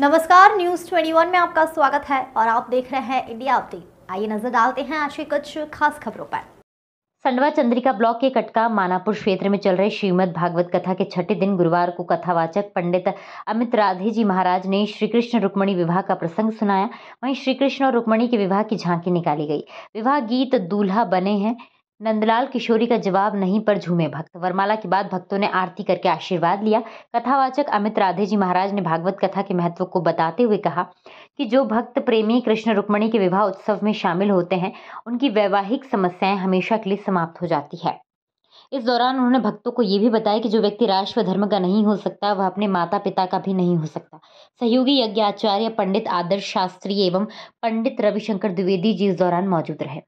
नमस्कार न्यूज 21 में आपका स्वागत है और आप देख रहे हैं इंडिया अपडेट आइए नजर डालते हैं आज की कुछ खास खबरों पर संडवा चंद्रिका ब्लॉक के कटका मानापुर क्षेत्र में चल रहे श्रीमद् भागवत कथा के छठे दिन गुरुवार को कथावाचक पंडित अमित राधे जी महाराज ने श्री कृष्ण रुक्मणी विवाह का प्रसंग सुनाया वहीं श्री कृष्ण और रुक्मणी के विवाह की झांकी निकाली गई विवाह गीत दूल्हा बने हैं नंदलाल किशोरी का जवाब नहीं पर झूमे भक्त वरमाला के बाद भक्तों ने आरती करके आशीर्वाद लिया कथावाचक अमित राधे जी महाराज ने भागवत कथा के महत्व को बताते हुए कहा कि जो भक्त प्रेमी कृष्ण रुक्मणी के विवाह उत्सव में शामिल होते हैं उनकी वैवाहिक समस्याएं हमेशा के लिए समाप्त हो जाती है इस दौरान उन्होंने भक्तों को ये भी बताया कि जो व्यक्ति राष्ट्र धर्म का नहीं हो सकता वह अपने माता पिता का भी नहीं हो सकता सहयोगी यज्ञाचार्य पंडित आदर्श शास्त्री एवं पंडित रविशंकर द्विवेदी जी इस दौरान मौजूद रहे